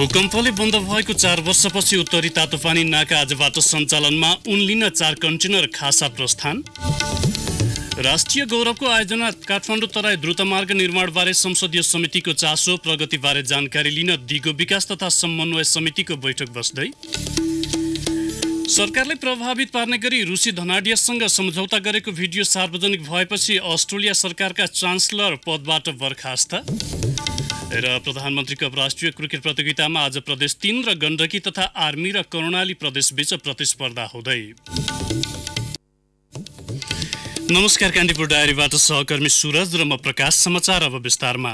भूकम्पले बन्द भएको चार वर्षपछि उत्तरी तातोपानी नाका आजबाट सञ्चालनमा उनलिन चार कन्टेनर खासा प्रस्थान राष्ट्रिय गौरवको आयोजना काठमाडौँ तराई द्रुतमार्ग निर्माणबारे संसदीय समितिको चासो प्रगतिबारे जानकारी लिन दिगो विकास तथा समन्वय समितिको बैठक बस्दै सरकारले प्रभावित पार्ने गरी रुसी धनाडियासँग सम्झौता गरेको भिडियो सार्वजनिक भएपछि अस्ट्रेलिया सरकारका चान्सलर पदबाट बर्खास्त र प्रधानमन्त्रीको राष्ट्रिय क्रिकेट प्रतियोगितामा आज प्रदेश तिन र गण्डकी तथा आर्मी र कर्णाली प्रदेशबीच प्रतिस्पर्धा हुँदै नमस्कार कान्तिपुर डायरीबाट सहकर्मी सूरज र म प्रकाश समाचार अब विस्तारमा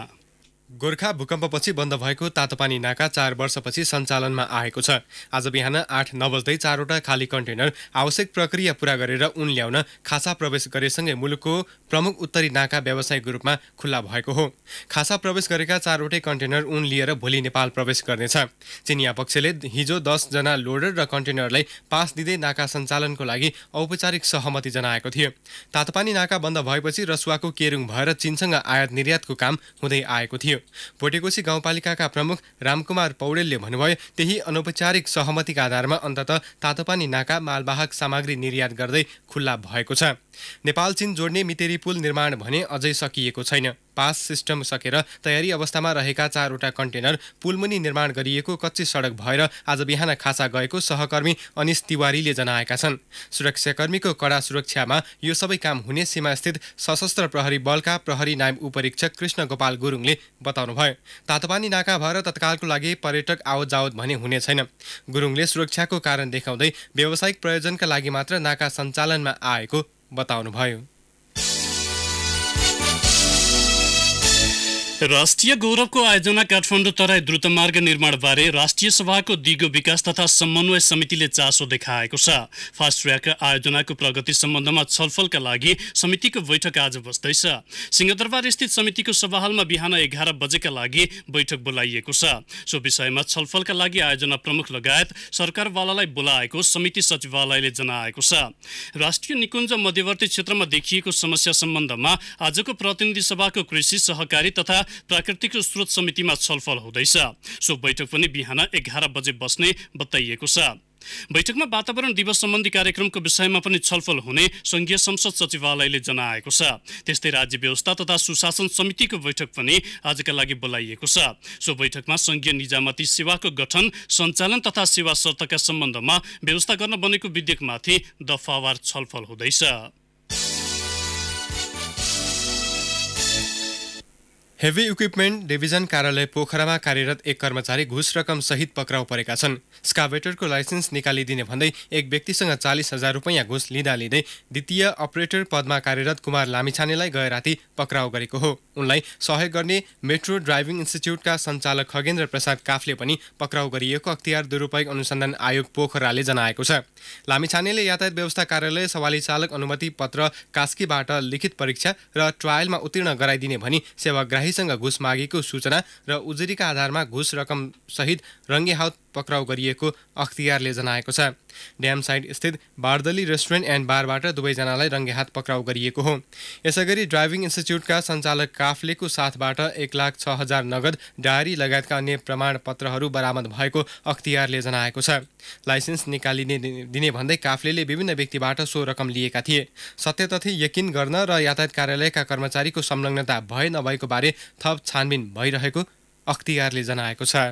गोर्खा भूकम्पपछि बन्द भएको तातोपानी नाका चार वर्षपछि सञ्चालनमा आएको छ आज बिहान आठ नबज्दै चारवटा खाली कन्टेनर आवश्यक प्रक्रिया पूरा गरेर उन ल्याउन खासा प्रवेश गरेसँगै मुलुकको प्रमुख उत्तरी नाका व्यावसायिक रूपमा खुल्ला भएको हो खासा प्रवेश गरेका चारवटै कन्टेनर उन लिएर भोलि नेपाल प्रवेश गर्नेछ चिनिया पक्षले हिजो दसजना लोडर र कन्टेनरलाई पास दिँदै नाका सञ्चालनको लागि औपचारिक सहमति जनाएको थियो तातोपानी नाका बन्द भएपछि रसुवाको केरुङ भएर चिनसँग आयात निर्यातको काम हुँदै आएको थियो भनियो भोटेकोसी गाउँपालिकाका प्रमुख रामकुमार पौडेलले भन्नुभयो त्यही अनौपचारिक सहमतिका आधारमा अन्तत तातोपानी नाका मालवाहक सामग्री निर्यात गर्दै खुल्ला भएको छ नेपाल चिन जोड्ने मितेरी पुल निर्माण भने अझै सकिएको छैन पास सिस्टम सकेर तयारी अवस्थामा रहेका चारवटा कन्टेनर पुलमुनि निर्माण गरिएको कच्ची सडक भएर आज बिहान खासा गएको सहकर्मी अनिश तिवारीले जनाएका छन् सुरक्षाकर्मीको कडा सुरक्षामा यो सबै काम हुने सीमास्थित सशस्त्र प्रहरी बलका प्रहरी नायब उपरीक्षक कृष्ण गोपाल गुरुङले बताउनुभयो तातोपानी नाका भएर तत्कालको लागि पर्यटक आवत जावत भने हुने छैन गुरुङले सुरक्षाको कारण देखाउँदै व्यावसायिक प्रयोजनका लागि मात्र नाका सञ्चालनमा आएको बताउनुभयो राष्ट्रिय गौरवको आयोजना काठमाडौँ तराई द्रुत द्रुतमार्ग निर्माणबारे राष्ट्रिय सभाको दिगो विकास तथा समन्वय समितिले चासो देखाएको छ फास्ट ट्र्याक आयोजनाको प्रगति सम्बन्धमा छलफलका लागि समितिको बैठक आज बस्दैछ सिंहदरबार स्थित समितिको सभाहालमा बिहान एघार बजेका लागि बैठक बोलाइएको छ सो विषयमा छलफलका लागि आयोजना प्रमुख लगायत सरकारवालालाई बोलाएको समिति सचिवालयले जनाएको छ राष्ट्रिय निकुञ्ज मध्यवर्ती क्षेत्रमा देखिएको समस्या सम्बन्धमा आजको प्रतिनिधि सभाको कृषि सहकारी तथा प्राकृतिक स्रोत समितिमा छलफल हुँदैछ सो बैठक पनि बिहान एघार बजे बस्ने बताइएको छ बैठकमा वातावरण दिवस सम्बन्धी कार्यक्रमको विषयमा पनि छलफल हुने संघीय संसद सचिवालयले जनाएको छ त्यस्तै राज्य व्यवस्था तथा सुशासन समितिको बैठक पनि आजका लागि बोलाइएको छ सो बैठकमा संघीय निजामती सेवाको गठन सञ्चालन तथा सेवा शर्तका सम्बन्धमा व्यवस्था गर्न बनेको विधेयकमाथि दफावार छलफल हुँदैछ हेभी इक्विपमेन्ट डिभिजन कार्यालय पोखरामा कार्यरत एक कर्मचारी घुस रकम सहित पक्राउ परेका छन् स्काभेटरको लाइसेन्स निकालिदिने भन्दै एक व्यक्तिसँग चालिस हजार रुपियाँ घुस लिँदा लिँदै द्वितीय अपरेटर पदमा कार्यरत कुमार लामिछानेलाई गए राति पक्राउ गरेको हो उनलाई सहयोग गर्ने मेट्रो ड्राइभिङ इन्स्टिच्युटका सञ्चालक खगेन्द्र प्रसाद काफले पनि पक्राउ गरिएको अख्तियार दुरुपयोग अनुसन्धान आयोग पोखराले जनाएको छ लामिछानेले यातायात व्यवस्था कार्यालय सवाली चालक अनुमति पत्र कास्कीबाट लिखित परीक्षा र ट्रायलमा उत्तीर्ण गराइदिने भनी सेवाग्राही शाहीसँग घुस मागेको सूचना र उजुरीका आधारमा घुस रकमसहित हाउत पक्राउ गरिएको अख्तियारले जनाएको छ ड्याम साइड स्थित बारदली रेस्टुरेन्ट एन्ड बारबाट दुवैजनालाई रङ्गेहात पक्राउ गरिएको हो यसैगरी ड्राइभिङ इन्स्टिच्युटका सञ्चालक काफ्लेको साथबाट एक लाख छ हजार नगद डायरी लगायतका अन्य प्रमाणपत्रहरू बरामद भएको अख्तियारले जनाएको छ लाइसेन्स निकालिने दिने भन्दै काफ्लेले विभिन्न व्यक्तिबाट सो रकम लिएका थिए सत्यतथ्य यकिन गर्न र यातायात कार्यालयका कर्मचारीको संलग्नता भए नभएको बारे थप छानबिन भइरहेको अख्तियारले जनाएको छ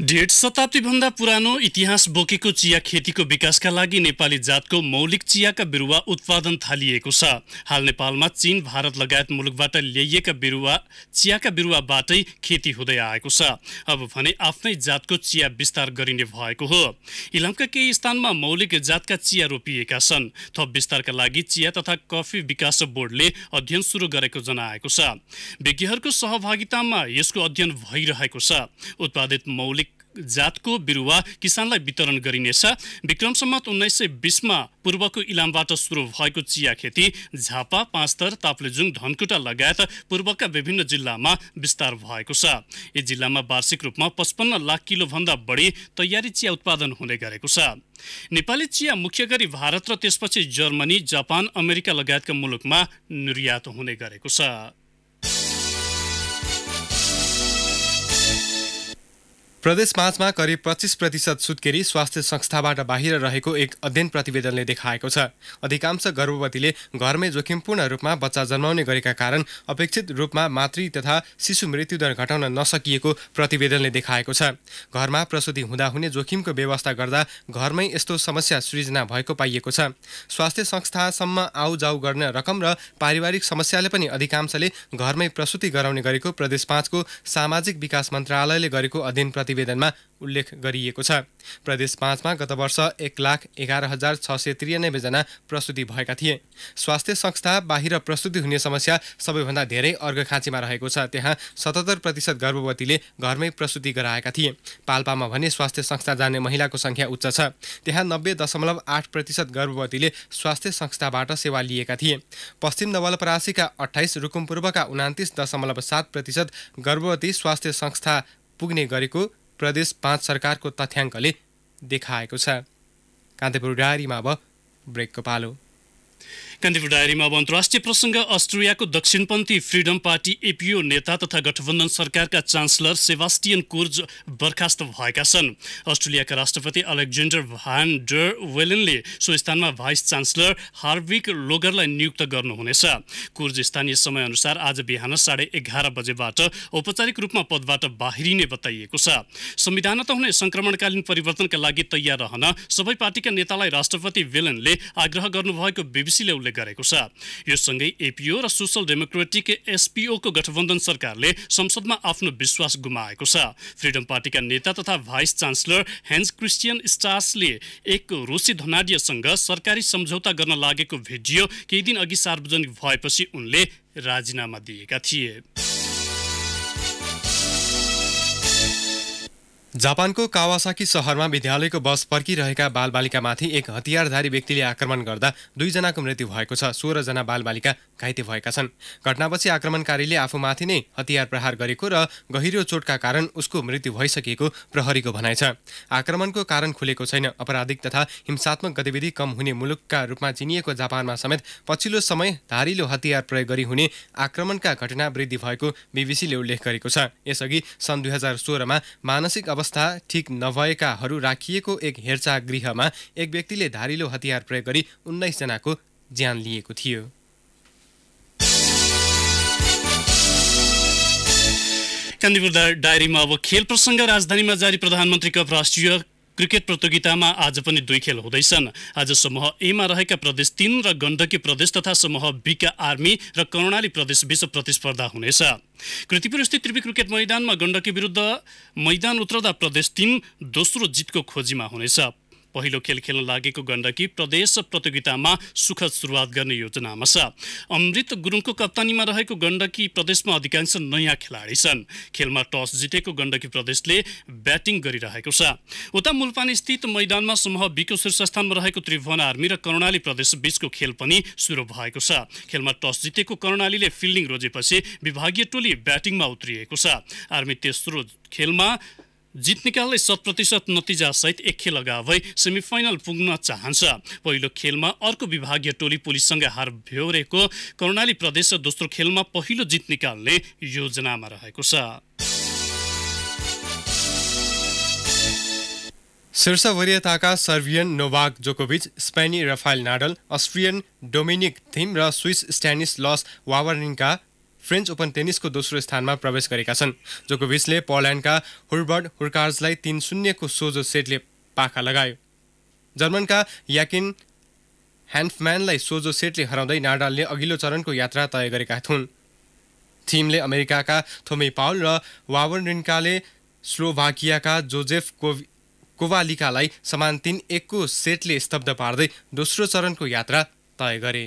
डेढ शताब्दीभन्दा पुरानो इतिहास बोकेको चिया खेतीको विकासका लागि नेपाली जातको मौलिक चियाका बिरुवा उत्पादन थालिएको छ हाल नेपालमा चीन भारत लगायत मुलुकबाट ल्याइएका बिरुवा चियाका बिरुवाबाटै खेती हुँदै आएको छ अब भने आफ्नै जातको चिया विस्तार गरिने भएको हो इलामका केही स्थानमा मौलिक जातका चिया रोपिएका छन् थप विस्तारका लागि चिया तथा कफी विकास बोर्डले अध्ययन सुरु गरेको जनाएको छ विज्ञहरूको सहभागितामा यसको अध्ययन भइरहेको छ उत्पादित मौलिक जातको बिरुवा किसानलाई वितरण गरिनेछ विक्रम सम्मत उन्नाइस सय बिसमा पूर्वको इलामबाट सुरु भएको चिया खेती झापा पाँचतर ताप्लेजुङ धनकुटा लगायत पूर्वका विभिन्न जिल्लामा विस्तार भएको छ यी जिल्लामा वार्षिक रूपमा पचपन्न लाख किलोभन्दा बढी तयारी चिया उत्पादन हुने गरेको छ नेपाली चिया मुख्य गरी भारत र त्यसपछि जर्मनी जापान अमेरिका लगायतका मुलुकमा निर्यात हुने गरेको छ प्रदेश पाँचमा करिब पच्चिस प्रतिशत सुत्केरी स्वास्थ्य संस्थाबाट बाहिर रहेको एक अध्ययन प्रतिवेदनले देखाएको छ अधिकांश गर्भवतीले घरमै जोखिमपूर्ण रूपमा बच्चा जन्माउने गरेका कारण अपेक्षित रूपमा मातृ तथा शिशु मृत्युदर घटाउन नसकिएको प्रतिवेदनले देखाएको छ घरमा प्रसुति हुँदा हुने जोखिमको व्यवस्था गर्दा घरमै यस्तो समस्या सृजना भएको पाइएको छ स्वास्थ्य संस्थासम्म आउजाउ गर्ने रकम र पारिवारिक समस्याले पनि अधिकांशले घरमै प्रसुति गराउने गरेको प्रदेश पाँचको सामाजिक विकास मन्त्रालयले गरेको अध्ययन प्रतिवेदनमा उल्लेख गरिएको छ प्रदेश पाँचमा गत वर्ष एक लाख एघार हजार छ सय त्रियानब्बेजना प्रस्तुति भएका थिए स्वास्थ्य संस्था बाहिर प्रस्तुति हुने समस्या सबैभन्दा धेरै अर्घखाँचीमा रहेको छ त्यहाँ सतहत्तर प्रतिशत गर्भवतीले घरमै प्रस्तुति गराएका थिए पाल्पामा भने स्वास्थ्य संस्था जाने महिलाको सङ्ख्या उच्च छ त्यहाँ नब्बे दशमलव आठ प्रतिशत गर्भवतीले स्वास्थ्य संस्थाबाट सेवा लिएका थिए पश्चिम नवलपरासीका अठाइस रुकुमपूर्वका उनातिस दशमलव सात प्रतिशत गर्भवती स्वास्थ्य संस्था पुग्ने गरेको प्रदेश पाँच सरकारको तथ्याङ्कले देखाएको छ कान्तिपुर डायरीमा अब ब्रेकको पालो कान्तिपुर डायरीमा अब अन्तर्राष्ट्रिय प्रसङ्ग अस्ट्रियाको दक्षिणपन्थी फ्रिडम पार्टी एपिओ नेता तथा गठबन्धन सरकारका चान्सलर सेबास्टियन कुर्ज बर्खास्त भएका छन् अस्ट्रेलियाका राष्ट्रपति अलेक्जेन्डर भान डर वेलेनले सो स्थानमा भाइस चान्सलर हार्विक लोगरलाई नियुक्त गर्नुहुनेछ कुर्ज स्थानीय समयअनुसार आज बिहान साढे एघार बजेबाट औपचारिक रूपमा पदबाट बाहिरिने बताइएको छ संविधान त हुने संक्रमणकालीन परिवर्तनका लागि तयार रहन सबै पार्टीका नेतालाई राष्ट्रपति वेलनले आग्रह गर्नुभएको बिबिसीले उल्लेख उल्लेख गरेको छ यो सँगै एपिओ र सोसल डेमोक्रेटिक एसपिओको गठबन्धन सरकारले संसदमा आफ्नो विश्वास गुमाएको छ फ्रिडम पार्टीका नेता तथा भाइस चान्सलर हेन्स क्रिस्टियन स्टार्सले एक रोसी धनाडियासँग सरकारी सम्झौता गर्न लागेको भिडियो केही दिन अघि सार्वजनिक भएपछि उनले राजीनामा दिएका थिए जापानको कावासाकी सहरमा विद्यालयको बस पर्किरहेका बालबालिकामाथि एक हतियारधारी व्यक्तिले आक्रमण गर्दा दुईजनाको मृत्यु भएको छ सोह्रजना बालबालिका घाइते भएका छन् घटनापछि आक्रमणकारीले आफूमाथि नै हतियार प्रहार गरेको र गहिरो चोटका कारण उसको मृत्यु भइसकेको प्रहरीको भनाइ छ आक्रमणको कारण खुलेको छैन अपराधिक तथा हिंसात्मक गतिविधि कम हुने मुलुकका रूपमा चिनिएको जापानमा समेत पछिल्लो समय धारिलो हतियार प्रयोग गरी हुने आक्रमणका घटना वृद्धि भएको बिबिसीले उल्लेख गरेको छ यसअघि सन् दुई हजार सोह्रमा मानसिक अवस्था ठिक नभएकाहरू राखिएको एक हेरचाह गृहमा एक व्यक्तिले धारिलो हतियार प्रयोग गरी उन्नाइसजनाको ज्यान लिएको थियो कान्तिपुर डायरीमा अब खेल प्रसङ्ग राजधानीमा जारी प्रधानमन्त्री कप राष्ट्रिय क्रिकेट प्रतियोगितामा आज पनि दुई खेल हुँदैछन् आज समूह एमा रहेका प्रदेश तीन र गण्डकी प्रदेश तथा समूह बीका आर्मी र कर्णाली प्रदेश बीच प्रतिस्पर्धा हुनेछ कृतिपुरस्थित त्रिवी क्रिकेट मैदानमा गण्डकी विरुद्ध मैदान उत्रदा प्रदेश तीन दोस्रो जितको खोजीमा हुनेछ पहिलो खेल खेल्न लागेको गण्डकी प्रदेश प्रतियोगितामा सुखद सुरुवात गर्ने योजनामा छ अमृत गुरुङको कप्तानीमा रहेको गण्डकी प्रदेशमा अधिकांश नयाँ खेलाडी छन् खेलमा टस जितेको गण्डकी प्रदेशले ब्याटिङ गरिरहेको छ उता मुलपानी स्थित मैदानमा समूह बीको शीर्षस्थानमा रहेको त्रिभुवन आर्मी र कर्णाली प्रदेश बीचको खेल पनि सुरु भएको छ खेलमा टस जितेको कर्णालीले फिल्डिङ रोजेपछि विभागीय टोली ब्याटिङमा उत्रिएको छ आर्मी तेस्रो खेलमा जित निकाल्ने शत प्रतिशत नतिजासहित एक खेल अगावै सेमिफाइनल पुग्न चाहन्छ पहिलो खेलमा अर्को विभागीय टोली पुलिससँग हार भ्यौरेको कर्णाली प्रदेश दोस्रो खेलमा पहिलो जित निकाल्ने योजनामा रहेको छ शीर्ष वरियताका सर्बियन नोभाक जोकोभिच स्पेनी Rafael Nadal Austrian Dominic Thiem र Swiss Stanislas Wawrinka French Open टेनिसको दोस्रो स्थानमा प्रवेश गरेका छन् जोकोभिचले पोल्यान्डका हुर्बर्ड हुर्कार्जलाई तिन शून्यको सोझो सेटले पाखा लगायो जर्मनका याकिन ह्यान्फम्यानलाई सोझो सेटले हराउँदै नाडालले अघिल्लो चरणको यात्रा तय गरेका हुन् थिमले अमेरिकाका थोमे पाउल र वावरिन्काले स्लोभाकियाका जोजेफ कोवालिकालाई समान तिन एकको सेटले स्तब्ध पार्दै दोस्रो चरणको यात्रा तय गरे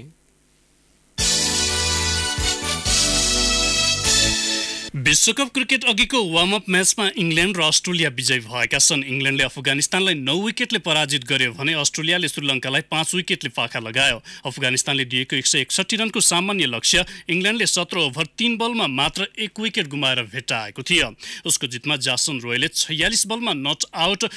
विश्वकप क्रिकेट अघिको वार्मअप म्याचमा इङ्ल्यान्ड र अस्ट्रेलिया विजय भएका छन् इङ्ल्यान्डले अफगानिस्तानलाई नौ विकेटले पराजित गर्यो भने अस्ट्रेलियाले श्रीलङ्कालाई पाँच विकेटले पाखा लगायो अफगानिस्तानले दिएको एक सय एकसट्ठी रनको सामान्य लक्ष्य इङ्ल्यान्डले सत्र ओभर तीन बलमा मात्र एक विकेट गुमाएर भेट्टाएको थियो उसको जितमा जासन रोयले छयालिस बलमा नट आउट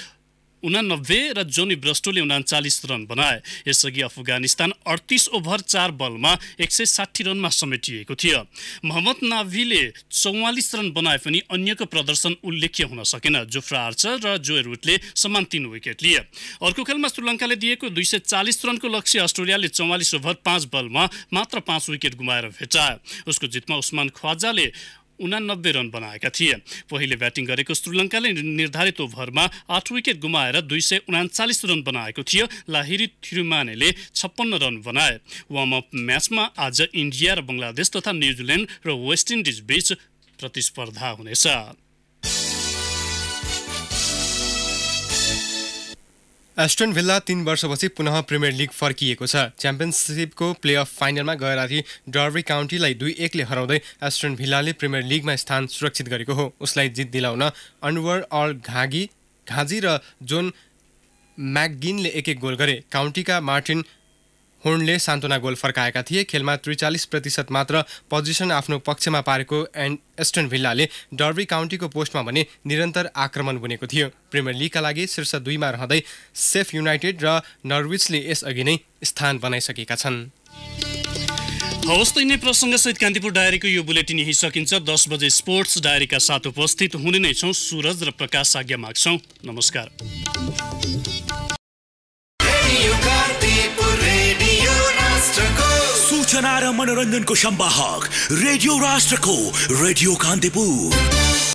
उनानब्बे र जोनी ब्रस्टोले उनाचालिस रन बनाए यसअघि अफगानिस्तान अडतिस ओभर चार बलमा एक सय साठी रनमा समेटिएको थियो मोहम्मद नाभीले चौवालिस रन बनाए पनि अन्यको प्रदर्शन उल्लेख्य हुन सकेन जोफ्रा आर्चर र जोय रुटले समान तीन विकेट लिए अर्को खेलमा श्रीलङ्काले दिएको दुई सय चालिस रनको लक्ष्य अस्ट्रेलियाले चौवालिस ओभर पाँच बलमा मात्र पाँच विकेट गुमाएर भेटायो उसको जितमा उस्मान ख्वाजाले उनानब्बे रन बनाएका थिए पहिले ब्याटिङ गरेको श्रीलङ्काले निर्धारित ओभरमा आठ विकेट गुमाएर दुई सय उनाचालिस रन बनाएको थियो लाहिरी थिरुमानेले छप्पन्न रन बनाए वार्मअप म्याचमा आज इन्डिया र बङ्गलादेश तथा न्युजिल्यान्ड र वेस्ट इन्डिज बीच प्रतिस्पर्धा हुनेछ एस्टन भिल्ला तीन वर्षपछि पुनः प्रिमियर लिग फर्किएको छ च्याम्पियनसिपको प्लेअफ फाइनलमा राति डर्बी काउन्टीलाई दुई एकले हराउँदै एस्टन भिल्लाले प्रिमियर लिगमा स्थान सुरक्षित गरेको हो उसलाई जित दिलाउन अनवर अल घागी घाजी र जोन म्याकगिनले एक एक गोल गरे काउन्टीका मार्टिन होर्नले सान्त्वना गोल फर्काएका थिए खेलमा त्रिचालिस प्रतिशत मात्र पोजिसन आफ्नो पक्षमा पारेको एन्ड एस्टन भिल्लाले डर्बी काउन्टीको पोस्टमा भने निरन्तर आक्रमण बनेको थियो प्रिमियर लिगका लागि शीर्ष दुईमा रहँदै सेफ युनाइटेड र नर्विचले यसअघि नै स्थान बनाइसकेका छन् हवस् त यिनै प्रसङ्गसहित कान्तिपुर डायरीको यो बुलेटिन यही सकिन्छ दस बजे स्पोर्ट्स डायरीका साथ उपस्थित हुने नै छौँ सुरज र प्रकाश आज्ञा माग्छौँ नमस्कार सूचना र मनोरञ्जनको सम्वाहक रेडियो राष्ट्रको रेडियो कान्तिपुर